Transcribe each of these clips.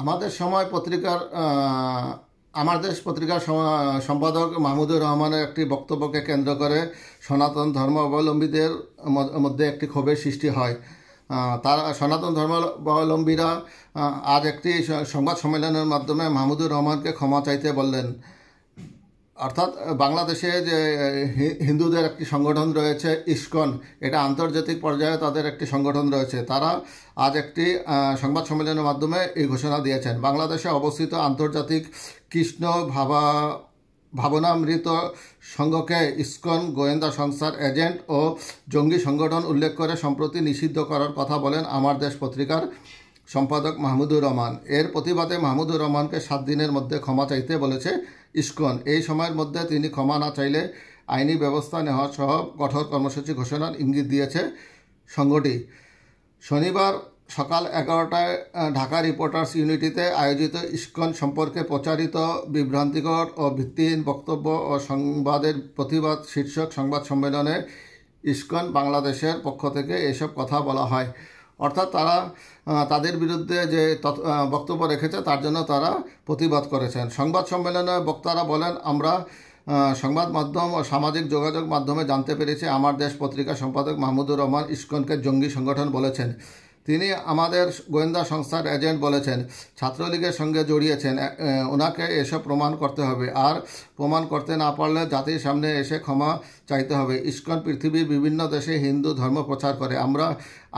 আমাদের সময় পত্রিকার আমার দেশ পত্রিকার সম্পাদক মাহমুদুর রহমানের একটি বক্তব্যকে কেন্দ্র করে সনাতন ধর্মাবলম্বীদের মধ্যে একটি ক্ষোভের সৃষ্টি হয় তারা সনাতন ধর্মাবলম্বীরা আজ একটি সংবাদ সম্মেলনের মাধ্যমে মাহমুদুর রহমানকে ক্ষমা চাইতে বললেন অর্থাৎ বাংলাদেশে যে হিন্দুদের একটি সংগঠন রয়েছে ইস্কন এটা আন্তর্জাতিক পর্যায়ে তাদের একটি সংগঠন রয়েছে তারা আজ একটি সংবাদ সম্মেলনের মাধ্যমে এই ঘোষণা দিয়েছেন বাংলাদেশে অবস্থিত আন্তর্জাতিক কৃষ্ণ ভাবা ভাবনামৃত সংঘকে ইস্কন গোয়েন্দা সংস্থার এজেন্ট ও জঙ্গি সংগঠন উল্লেখ করে সম্প্রতি নিষিদ্ধ করার কথা বলেন আমার দেশ পত্রিকার সম্পাদক মাহমুদুর রহমান এর প্রতিবাদে মাহমুদুর রহমানকে সাত দিনের মধ্যে ক্ষমা চাইতে বলেছে ইস্কন এই সময়ের মধ্যে তিনি ক্ষমা না চাইলে আইনি ব্যবস্থা নেওয়া সহ কঠোর কর্মসূচি ঘোষণার ইঙ্গিত দিয়েছে সংগঠি শনিবার সকাল এগারোটায় ঢাকা রিপোর্টার্স ইউনিটিতে আয়োজিত ইস্কন সম্পর্কে প্রচারিত বিভ্রান্তিকর ও ভিত্তিহীন বক্তব্য ও সংবাদের প্রতিবাদ শীর্ষক সংবাদ সম্মেলনে ইস্কন বাংলাদেশের পক্ষ থেকে এসব কথা বলা হয় অর্থাৎ তারা তাদের বিরুদ্ধে যে বক্তব্য রেখেছে তার জন্য তারা প্রতিবাদ করেছেন সংবাদ সম্মেলনে বক্তারা বলেন আমরা সংবাদ মাধ্যম ও সামাজিক যোগাযোগ মাধ্যমে জানতে পেরেছি আমার দেশ পত্রিকা সম্পাদক মাহমুদুর রহমান ইস্কনকে জঙ্গি সংগঠন বলেছেন তিনি আমাদের গোয়েন্দা সংস্থার এজেন্ট বলেছেন ছাত্রলীগের সঙ্গে জড়িয়েছেন ওনাকে এসব প্রমাণ করতে হবে আর প্রমাণ করতে না পারলে জাতির সামনে এসে ক্ষমা চাইতে হবে ইস্কন পৃথিবীর বিভিন্ন দেশে হিন্দু ধর্ম প্রচার করে আমরা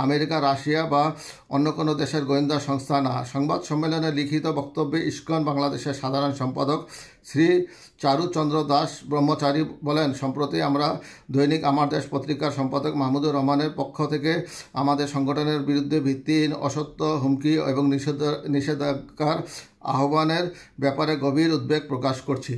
আমেরিকা রাশিয়া বা অন্য কোনো দেশের গোয়েন্দা সংস্থা না সংবাদ সম্মেলনে লিখিত বক্তব্যে ইস্কন বাংলাদেশের সাধারণ সম্পাদক শ্রী চারুচন্দ্র দাস ব্রহ্মচারী বলেন সম্প্রতি আমরা দৈনিক আমার দেশ পত্রিকার সম্পাদক মাহমুদুর রহমানের পক্ষ থেকে আমাদের সংগঠনের বিরুদ্ধে বিরুদ্ধে ভিত্তিহীন অসত্য হুমকি এবং নিষেধ নিষেধাজ্ঞার আহ্বানের ব্যাপারে গভীর উদ্বেগ প্রকাশ করছি